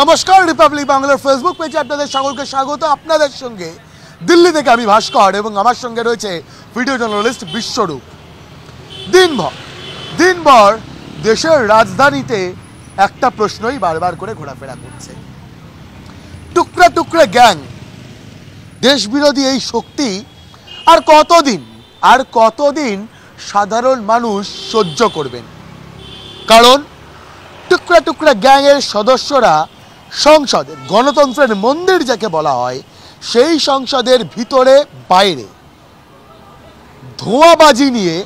নমস্কার রিপাবলিক বাংলার ফেসবুক পেজে আপনাদের সকলকে স্বাগত আপনাদের সঙ্গে দিল্লি থেকে আমি ভাস্কর এবং আমার সঙ্গে রয়েছে ভিডিও জার্নালিস্ট বিশ্বরূপ দিনভর দিনভর দেশের রাজধানীতে একটা প্রশ্নই বারবার করে ঘোরাফেরা করছে টুকরা টুকরা গ্যাং দেশবিরোধী এই শক্তি আর কতদিন আর কতদিন সাধারণ মানুষ সহ্য করবেন কারণ টুকরা টুকরা গ্যাংয়ের সদস্যরা সংসদের গণতন্ত্রের মন্দির যাকে বলা হয় সেই সংসদের ভিতরে বাইরে ধোঁয়াবাজি নিয়ে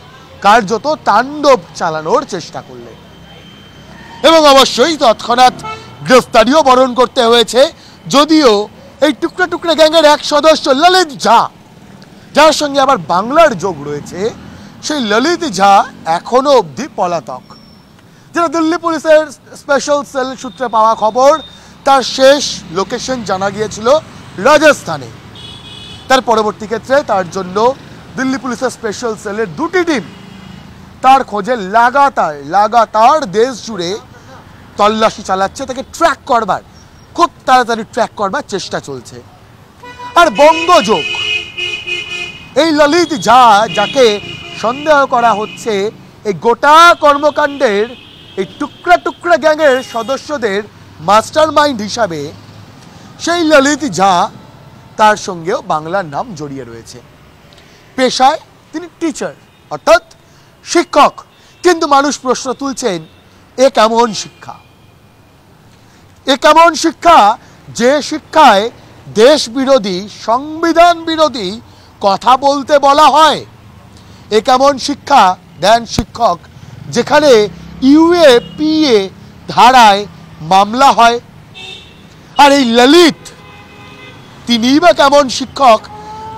কার্যত তাণ্ডব চালানোর চেষ্টা করলেন এবং অবশ্যই তৎক্ষণাৎ গ্রেফতারিও বরণ করতে হয়েছে যদিও এই টুকরা টুকরা গ্যাংয়ের এক সদস্য ললিত ঝা যার সঙ্গে আবার বাংলার যোগ রয়েছে সেই ললিত ঝা এখনও অবধি পলাতক যেটা দিল্লি পুলিশের স্পেশাল সেল সূত্রে পাওয়া খবর তার শেষ লোকেশন জানা গিয়েছিল রাজস্থানে তার পরবর্তী ক্ষেত্রে তার জন্য দিল্লি পুলিশের স্পেশাল সেলের দুটি টিম তার খোঁজে লাগাতার লাগাতার দেশ জুড়ে তল্লাশি চালাচ্ছে তাকে ট্র্যাক করবার খুব তাড়াতাড়ি ট্র্যাক করবার চেষ্টা চলছে আর বঙ্গযোগ এই ললিত ঝা যাকে সন্দেহ করা হচ্ছে এই গোটা কর্মকাণ্ডের এই টুকরা টুকরা গ্যাংয়ের সদস্যদের মাস্টার মাইন্ড হিসাবে সেই ললিত ঝা তার সঙ্গেও বাংলার নাম জড়িয়ে রয়েছে পেশায় তিনি টিচার অর্থাৎ শিক্ষক কিন্তু মানুষ প্রশ্ন তুলছেন এ কেমন শিক্ষা এ কেমন শিক্ষা যে শিক্ষায় দেশ বিরোধী সংবিধান বিরোধী কথা বলতে বলা হয় এ কেমন শিক্ষা দেন শিক্ষক যেখানে ইউএ পিএ ধারায় মামলা হয় আর এই ললিত তিনিই বা কেমন শিক্ষক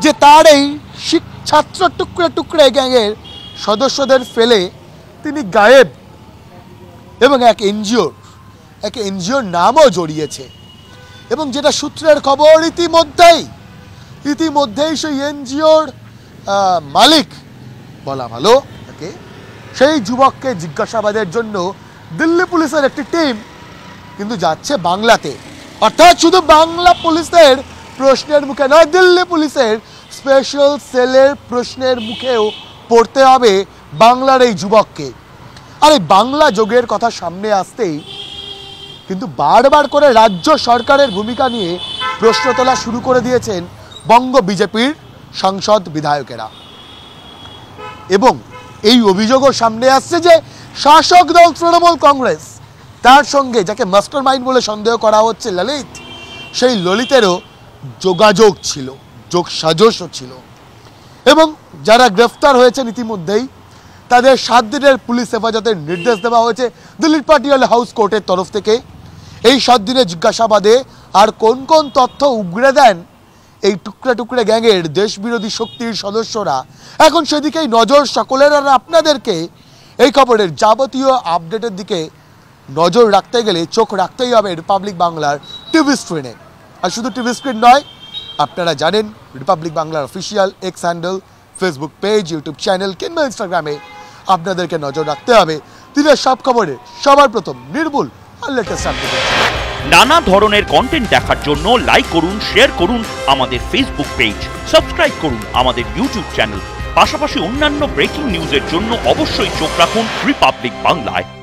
যে তার এই ছাত্র টুকরে টুকরে গ্যাংয়ের সদস্যদের ফেলে তিনি গায়েব এবং এক এনজিওর এক এনজিওর নামও জড়িয়েছে এবং যেটা সূত্রের খবর ইতিমধ্যেই ইতিমধ্যেই সেই এনজিওর মালিক বলা ভালো তাকে সেই যুবককে জিজ্ঞাসাবাদের জন্য দিল্লি পুলিশের একটি টিম কিন্তু যাচ্ছে বাংলাতে অর্থাৎ শুধু বাংলা পুলিশের প্রশ্নের মুখে নয় দিল্লি পুলিশের স্পেশাল সেলের প্রশ্নের মুখেও পড়তে হবে বাংলার এই যুবককে আর এই বাংলা যোগের কথা সামনে আসতেই কিন্তু বারবার করে রাজ্য সরকারের ভূমিকা নিয়ে প্রশ্ন তোলা শুরু করে দিয়েছেন বঙ্গ বিজেপির সংসদ বিধায়কেরা এবং এই অভিযোগও সামনে আসছে যে শাসক দল তৃণমূল কংগ্রেস তার সঙ্গে যাকে মাস্টার মাইন্ড বলে সন্দেহ করা হচ্ছে ললিত সেই ললিতেরও যোগাযোগ ছিল যোগ সাজস্ব ছিল এবং যারা গ্রেফতার হয়েছেন ইতিমধ্যেই তাদের সাত দিনের পুলিশ হেফাজতের নির্দেশ দেওয়া হয়েছে দিল্লির পাটিয়াল হাউস কোর্টের তরফ থেকে এই সাত দিনের জিজ্ঞাসাবাদে আর কোন কোন তথ্য উগড়ে দেন এই টুকরা টুকরা গ্যাংয়ের দেশবিরোধী শক্তির সদস্যরা এখন সেদিকেই নজর সকলের আর আপনাদেরকে এই খবরের যাবতীয় আপডেটের দিকে নজর রাখতে গেলে চোখ রাখতেই হবে রিপাবলিক বাংলার টিভি স্ক্রিনে আর শুধু টিভি স্ক্রিন নয় আপনারা জানেন রিপাবলিক বাংলার official X handle Facebook page YouTube channel কিংবা ইনস্টাগ্রামে আপনাদেরকে নজর রাখতে হবে দিনের সব খবরে সবার প্রথম নির্ভুল আর নানা ধরনের কন্টেন্ট দেখার জন্য লাইক করুন শেয়ার করুন আমাদের ফেসবুক পেজ সাবস্ক্রাইব করুন আমাদের ইউটিউব চ্যানেল পাশাপাশি অন্যান্য ব্রেকিং নিউজের জন্য অবশ্যই চোখ রাখুন রিপাবলিক বাংলায়